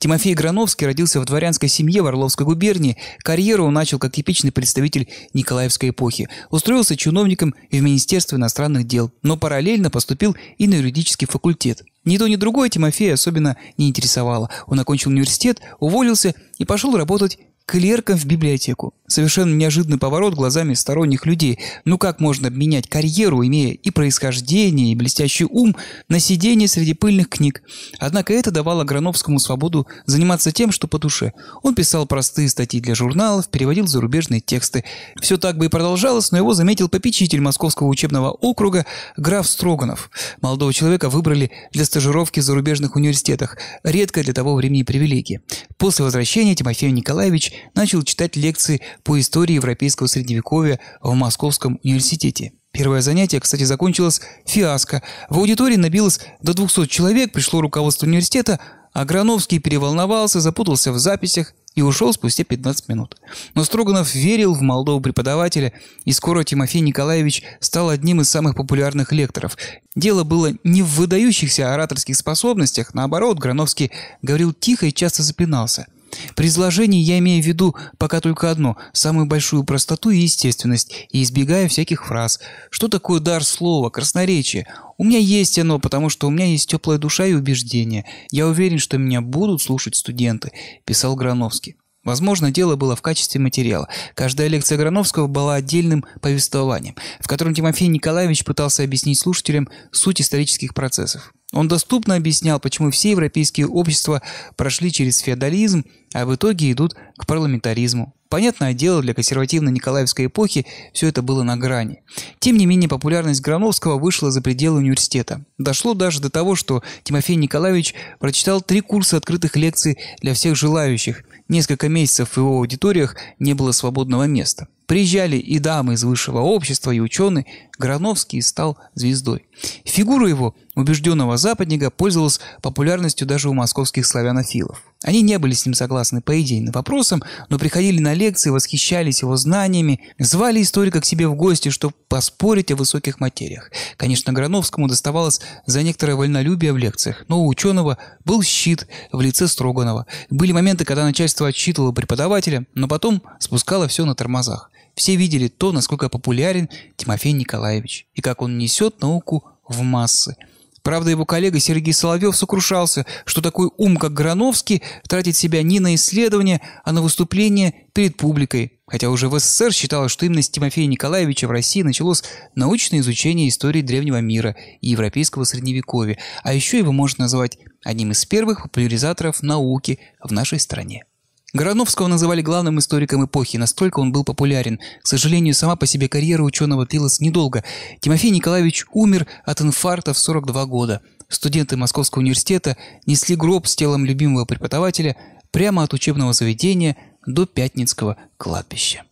Тимофей Грановский родился в дворянской семье в Орловской губернии. Карьеру он начал как типичный представитель Николаевской эпохи. Устроился чиновником в Министерство иностранных дел, но параллельно поступил и на юридический факультет. Ни то, ни другое Тимофея особенно не интересовало. Он окончил университет, уволился и пошел работать клерком в библиотеку. Совершенно неожиданный поворот глазами сторонних людей. Ну как можно обменять карьеру, имея и происхождение, и блестящий ум, на сидение среди пыльных книг? Однако это давало Грановскому свободу заниматься тем, что по душе. Он писал простые статьи для журналов, переводил зарубежные тексты. Все так бы и продолжалось, но его заметил попечитель Московского учебного округа граф Строганов. Молодого человека выбрали для стажировки в зарубежных университетах. Редко для того времени привилегии. После возвращения Тимофей Николаевич начал читать лекции по истории европейского средневековья в Московском университете. Первое занятие, кстати, закончилось фиаско. В аудитории набилось до 200 человек, пришло руководство университета, а Грановский переволновался, запутался в записях и ушел спустя 15 минут. Но Строганов верил в молодого преподавателя, и скоро Тимофей Николаевич стал одним из самых популярных лекторов. Дело было не в выдающихся ораторских способностях, наоборот, Грановский говорил тихо и часто запинался – при изложении я имею в виду пока только одно – самую большую простоту и естественность, и избегаю всяких фраз. Что такое дар слова, красноречие? У меня есть оно, потому что у меня есть теплая душа и убеждение. Я уверен, что меня будут слушать студенты», – писал Грановский. Возможно, дело было в качестве материала. Каждая лекция Грановского была отдельным повествованием, в котором Тимофей Николаевич пытался объяснить слушателям суть исторических процессов. Он доступно объяснял, почему все европейские общества прошли через феодализм, а в итоге идут к парламентаризму. Понятное дело, для консервативной Николаевской эпохи все это было на грани. Тем не менее, популярность Грановского вышла за пределы университета. Дошло даже до того, что Тимофей Николаевич прочитал три курса открытых лекций для всех желающих. Несколько месяцев в его аудиториях не было свободного места. Приезжали и дамы из высшего общества, и ученые. Грановский стал звездой. Фигура его, убежденного западника, пользовалась популярностью даже у московских славянофилов. Они не были с ним согласны по идейным вопросам, но приходили на лекции, восхищались его знаниями, звали историка к себе в гости, чтобы поспорить о высоких материях. Конечно, Грановскому доставалось за некоторое вольнолюбие в лекциях, но у ученого был щит в лице Строганова. Были моменты, когда начальство отчитывало преподавателя, но потом спускало все на тормозах. Все видели то, насколько популярен Тимофей Николаевич и как он несет науку в массы. Правда, его коллега Сергей Соловьев сокрушался, что такой ум, как Грановский, тратит себя не на исследования, а на выступления перед публикой. Хотя уже в СССР считалось, что именно с Тимофея Николаевича в России началось научное изучение истории древнего мира и европейского средневековья. А еще его можно назвать одним из первых популяризаторов науки в нашей стране. Грановского называли главным историком эпохи, настолько он был популярен. К сожалению, сама по себе карьера ученого длилась недолго. Тимофей Николаевич умер от инфаркта в 42 года. Студенты Московского университета несли гроб с телом любимого преподавателя прямо от учебного заведения до Пятницкого кладбища.